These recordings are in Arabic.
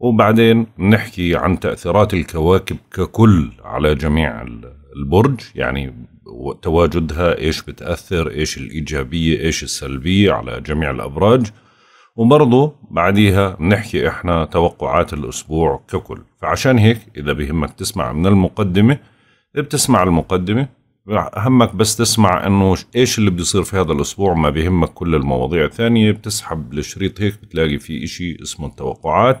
وبعدين نحكي عن تأثيرات الكواكب ككل على جميع البرج يعني تواجدها ايش بتأثر ايش الإيجابية ايش السلبية على جميع الأبراج وبرضه بعديها بنحكي احنا توقعات الأسبوع ككل فعشان هيك إذا بهمك تسمع من المقدمة بتسمع المقدمة همك بس تسمع انه ايش اللي بيصير في هذا الاسبوع ما بيهمك كل المواضيع الثانية بتسحب الشريط هيك بتلاقي في اشي اسمه التوقعات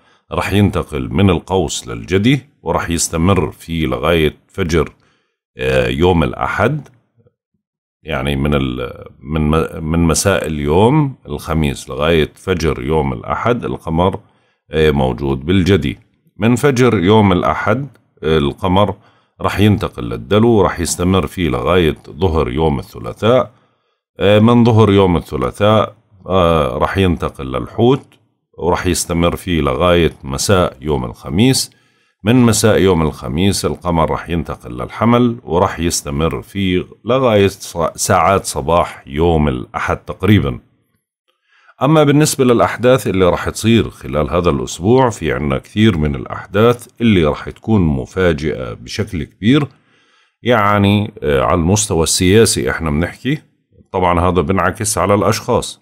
رح ينتقل من القوس للجدي ورح يستمر فيه لغاية فجر آه، يوم الأحد يعني من من من مساء اليوم الخميس لغاية فجر يوم الأحد القمر آه، موجود بالجدي من فجر يوم الأحد آه، القمر رح ينتقل للدلو رح يستمر فيه لغاية ظهر يوم الثلاثاء من ظهر يوم الثلاثاء رح ينتقل للحوت ورح يستمر فيه لغاية مساء يوم الخميس من مساء يوم الخميس القمر رح ينتقل للحمل ورح يستمر فيه لغاية ساعات صباح يوم الأحد تقريبا أما بالنسبة للأحداث اللي رح تصير خلال هذا الأسبوع في عنا كثير من الأحداث اللي رح تكون مفاجئة بشكل كبير يعني آه، على المستوى السياسي احنا بنحكي طبعا هذا بنعكس على الأشخاص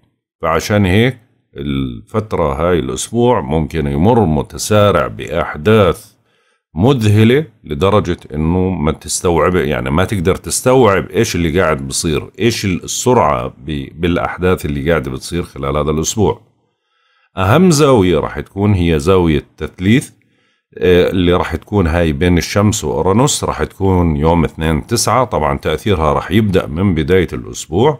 فعشان هيك الفترة هاي الأسبوع ممكن يمر متسارع بأحداث مذهلة لدرجة إنه ما تستوعب يعني ما تقدر تستوعب إيش اللي قاعد بصير إيش السرعة بالأحداث اللي قاعدة بتصير خلال هذا الأسبوع أهم زاوية راح تكون هي زاوية تثليث آه، اللي راح تكون هاي بين الشمس وأورانوس راح تكون يوم 2 9 طبعا تأثيرها راح يبدأ من بداية الأسبوع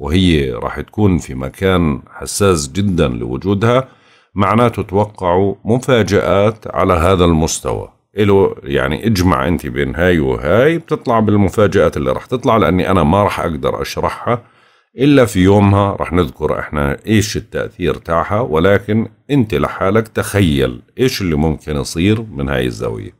وهي راح تكون في مكان حساس جدا لوجودها معناته توقعوا مفاجآت على هذا المستوى إلو يعني اجمع انت بين هاي وهاي بتطلع بالمفاجآت اللي راح تطلع لاني انا ما راح اقدر اشرحها الا في يومها راح نذكر احنا ايش التأثير تاعها ولكن انت لحالك تخيل ايش اللي ممكن يصير من هاي الزاوية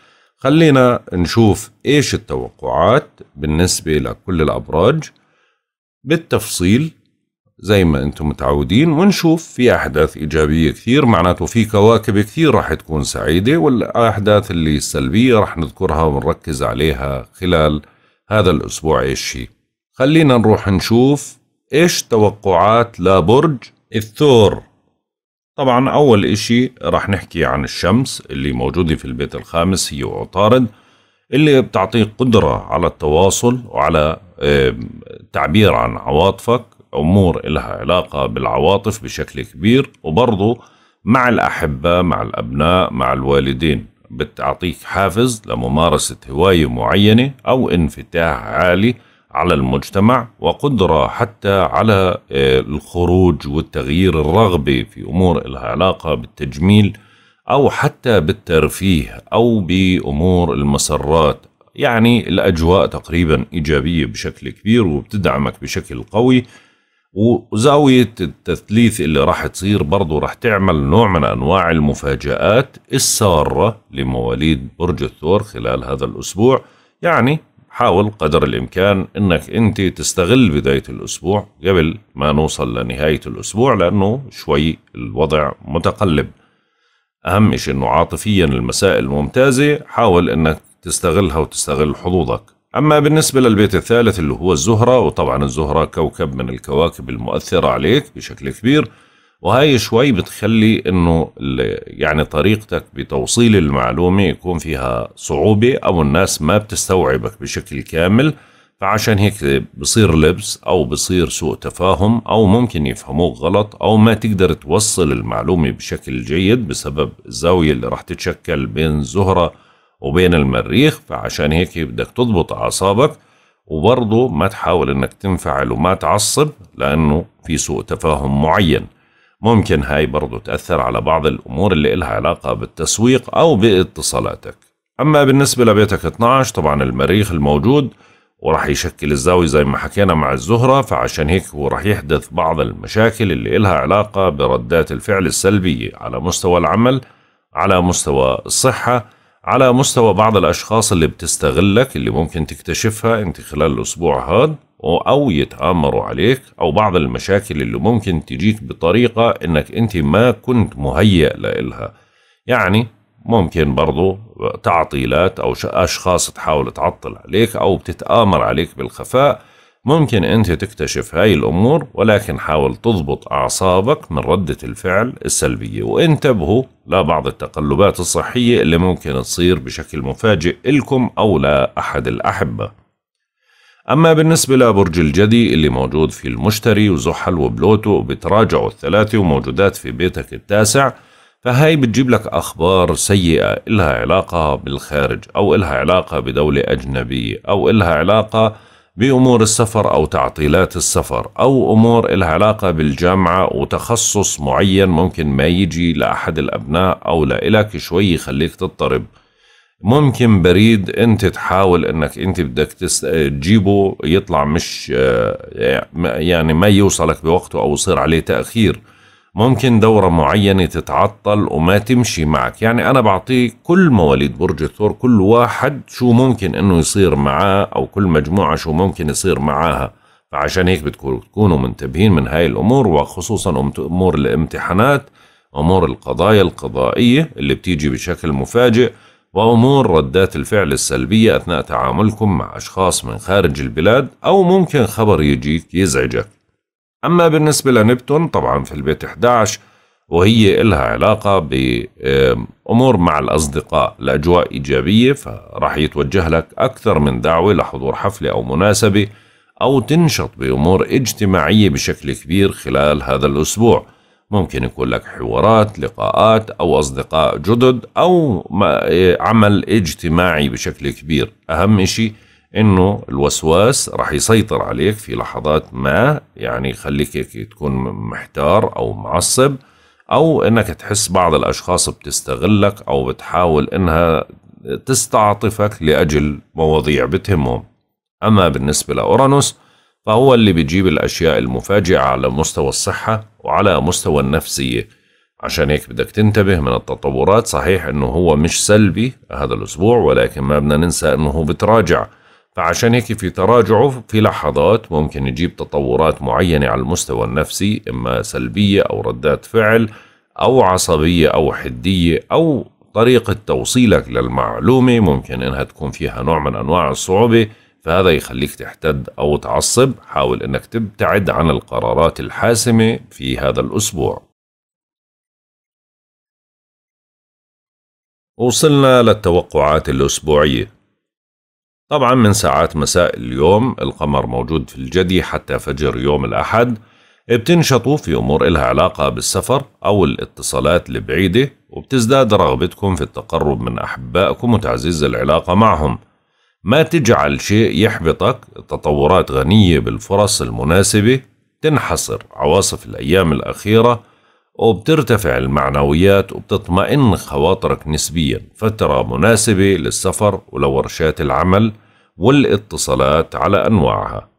خلينا نشوف ايش التوقعات بالنسبة لكل الأبراج بالتفصيل زي ما انتم متعودين ونشوف في احداث ايجابيه كثير معناته في كواكب كثير راح تكون سعيده والاحداث اللي سلبية راح نذكرها ونركز عليها خلال هذا الاسبوع ايش هي خلينا نروح نشوف ايش توقعات لبرج الثور طبعا أول إشي رح نحكي عن الشمس اللي موجودة في البيت الخامس هي وعطارد اللي بتعطيك قدرة على التواصل وعلى التعبير عن عواطفك أمور إلها علاقة بالعواطف بشكل كبير وبرضه مع الأحبة مع الأبناء مع الوالدين بتعطيك حافز لممارسة هواية معينة أو انفتاح عالي على المجتمع وقدرة حتى على آه، الخروج والتغيير الرغبة في أمور لها علاقة بالتجميل أو حتى بالترفيه أو بأمور المسرات يعني الأجواء تقريبا إيجابية بشكل كبير وبتدعمك بشكل قوي وزاوية التثليث اللي راح تصير برضو راح تعمل نوع من أنواع المفاجآت السارة لمواليد برج الثور خلال هذا الأسبوع يعني حاول قدر الإمكان إنك أنت تستغل بداية الأسبوع قبل ما نوصل لنهاية الأسبوع لأنه شوي الوضع متقلب أهم شيء إنه عاطفيا المسائل ممتازة حاول إنك تستغلها وتستغل حظوظك أما بالنسبة للبيت الثالث اللي هو الزهرة وطبعا الزهرة كوكب من الكواكب المؤثرة عليك بشكل كبير وهي شوي بتخلي انه يعني طريقتك بتوصيل المعلومه يكون فيها صعوبه او الناس ما بتستوعبك بشكل كامل فعشان هيك بصير لبس او بصير سوء تفاهم او ممكن يفهموك غلط او ما تقدر توصل المعلومه بشكل جيد بسبب الزاويه اللي راح تتشكل بين الزهره وبين المريخ فعشان هيك بدك تضبط اعصابك وبرضه ما تحاول انك تنفعل وما تعصب لانه في سوء تفاهم معين ممكن هاي برضو تأثر على بعض الأمور اللي إلها علاقة بالتسويق أو باتصالاتك أما بالنسبة لبيتك 12 طبعا المريخ الموجود وراح يشكل الزاوية زي ما حكينا مع الزهرة فعشان هيك هو راح يحدث بعض المشاكل اللي إلها علاقة بردات الفعل السلبية على مستوى العمل على مستوى الصحة على مستوى بعض الأشخاص اللي بتستغلك اللي ممكن تكتشفها أنت خلال الأسبوع هذا أو يتآمروا عليك أو بعض المشاكل اللي ممكن تجيك بطريقة إنك أنت ما كنت مهيئ لإلها يعني ممكن برضو تعطيلات أو أشخاص تحاول تعطل عليك أو بتتآمر عليك بالخفاء ممكن أنت تكتشف هاي الأمور ولكن حاول تضبط أعصابك من ردة الفعل السلبية وانتبهوا لبعض التقلبات الصحية اللي ممكن تصير بشكل مفاجئ إلكم أو لأحد الأحبة أما بالنسبة لبرج الجدي اللي موجود في المشتري وزحل وبلوتو وبتراجعوا الثلاثة وموجودات في بيتك التاسع فهاي بتجيب لك أخبار سيئة إلها علاقة بالخارج أو إلها علاقة بدولة أجنبية أو إلها علاقة بأمور السفر أو تعطيلات السفر أو أمور إلها علاقة بالجامعة وتخصص معين ممكن ما يجي لأحد الأبناء أو لإلك شوي يخليك تضطرب ممكن بريد انت تحاول انك انت بدك تجيبه يطلع مش آه، يعني ما يوصلك بوقته او يصير عليه تاخير ممكن دورة معينة تتعطل وما تمشي معك يعني أنا بعطيك كل مواليد برج الثور كل واحد شو ممكن أنه يصير معاه أو كل مجموعة شو ممكن يصير معاها فعشان هيك بتكونوا تكونوا منتبهين من هاي الأمور وخصوصا أمور الامتحانات أمور القضايا القضائية اللي بتيجي بشكل مفاجئ وأمور ردات الفعل السلبية أثناء تعاملكم مع أشخاص من خارج البلاد أو ممكن خبر يجيك يزعجك أما بالنسبة لنبتون طبعا في البيت 11 وهي إلها علاقة بأمور مع الأصدقاء الأجواء إيجابية فراح يتوجه لك أكثر من دعوة لحضور حفلة أو مناسبة أو تنشط بأمور اجتماعية بشكل كبير خلال هذا الأسبوع ممكن يكون لك حوارات لقاءات أو أصدقاء جدد أو عمل اجتماعي بشكل كبير أهم شيء انه الوسواس رح يسيطر عليك في لحظات ما يعني يخليك هيك تكون محتار او معصب او انك تحس بعض الاشخاص بتستغلك او بتحاول انها تستعطفك لاجل مواضيع بتهمهم اما بالنسبه لاورانوس فهو اللي بيجيب الاشياء المفاجئه على مستوى الصحه وعلى مستوى النفسية عشان هيك بدك تنتبه من التطورات صحيح انه هو مش سلبي هذا الاسبوع ولكن ما بدنا ننسى انه هو بتراجع فعشان هيك في تراجعه في لحظات ممكن يجيب تطورات معينة على المستوى النفسي إما سلبية أو ردات فعل أو عصبية أو حدية أو طريقة توصيلك للمعلومة ممكن إنها تكون فيها نوع من أنواع الصعوبة فهذا يخليك تحتد أو تعصب حاول أنك تبتعد عن القرارات الحاسمة في هذا الأسبوع وصلنا للتوقعات الأسبوعية طبعا من ساعات مساء اليوم القمر موجود في الجدي حتى فجر يوم الأحد بتنشطوا في أمور إلها علاقة بالسفر أو الاتصالات البعيدة وبتزداد رغبتكم في التقرب من أحبائكم وتعزيز العلاقة معهم ما تجعل شيء يحبطك التطورات غنية بالفرص المناسبة تنحصر عواصف الأيام الأخيرة وبترتفع المعنويات وبتطمئن خواطرك نسبيا فترة مناسبة للسفر ولورشات العمل والاتصالات على أنواعها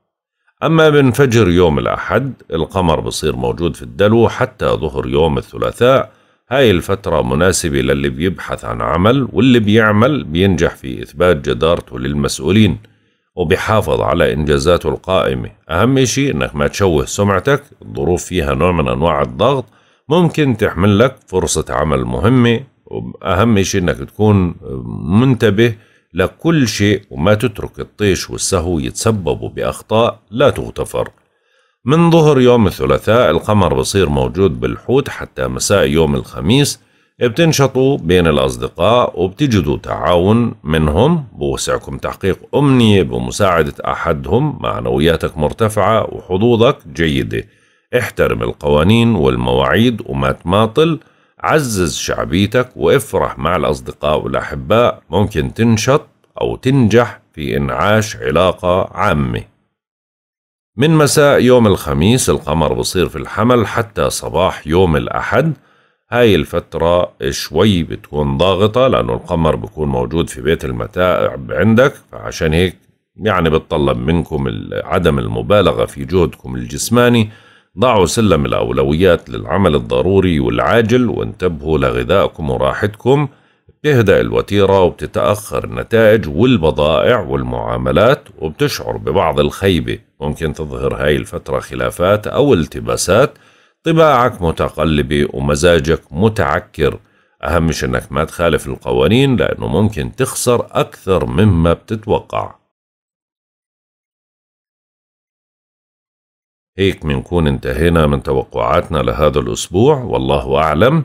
أما من فجر يوم الأحد القمر بصير موجود في الدلو حتى ظهر يوم الثلاثاء هاي الفترة مناسبة للي بيبحث عن عمل واللي بيعمل بينجح في إثبات جدارته للمسؤولين وبيحافظ على إنجازاته القائمة أهم شيء إنك ما تشوه سمعتك الظروف فيها نوع من أنواع الضغط ممكن تحمل لك فرصة عمل مهمة وأهم شيء إنك تكون منتبه لكل شيء وما تترك الطيش والسهو يتسببوا بأخطاء لا تغتفر من ظهر يوم الثلاثاء القمر بصير موجود بالحوت حتى مساء يوم الخميس بتنشطوا بين الأصدقاء وبتجدوا تعاون منهم بوسعكم تحقيق أمنية بمساعدة أحدهم معنوياتك مرتفعة وحظوظك جيدة احترم القوانين والمواعيد وما تماطل عزز شعبيتك وافرح مع الأصدقاء والأحباء ممكن تنشط أو تنجح في إنعاش علاقة عامة من مساء يوم الخميس القمر بصير في الحمل حتى صباح يوم الأحد هاي الفترة شوي بتكون ضاغطة لأنه القمر بيكون موجود في بيت المتاعب عندك فعشان هيك يعني بتطلب منكم عدم المبالغة في جهدكم الجسماني ضعوا سلم الأولويات للعمل الضروري والعاجل وانتبهوا لغذائكم وراحتكم بتهدأ الوتيرة وبتتأخر النتائج والبضائع والمعاملات وبتشعر ببعض الخيبة ممكن تظهر هاي الفترة خلافات أو التباسات طباعك متقلبة ومزاجك متعكر أهم شيء أنك ما تخالف القوانين لأنه ممكن تخسر أكثر مما بتتوقع هيك منكون انتهينا من توقعاتنا لهذا الأسبوع والله أعلم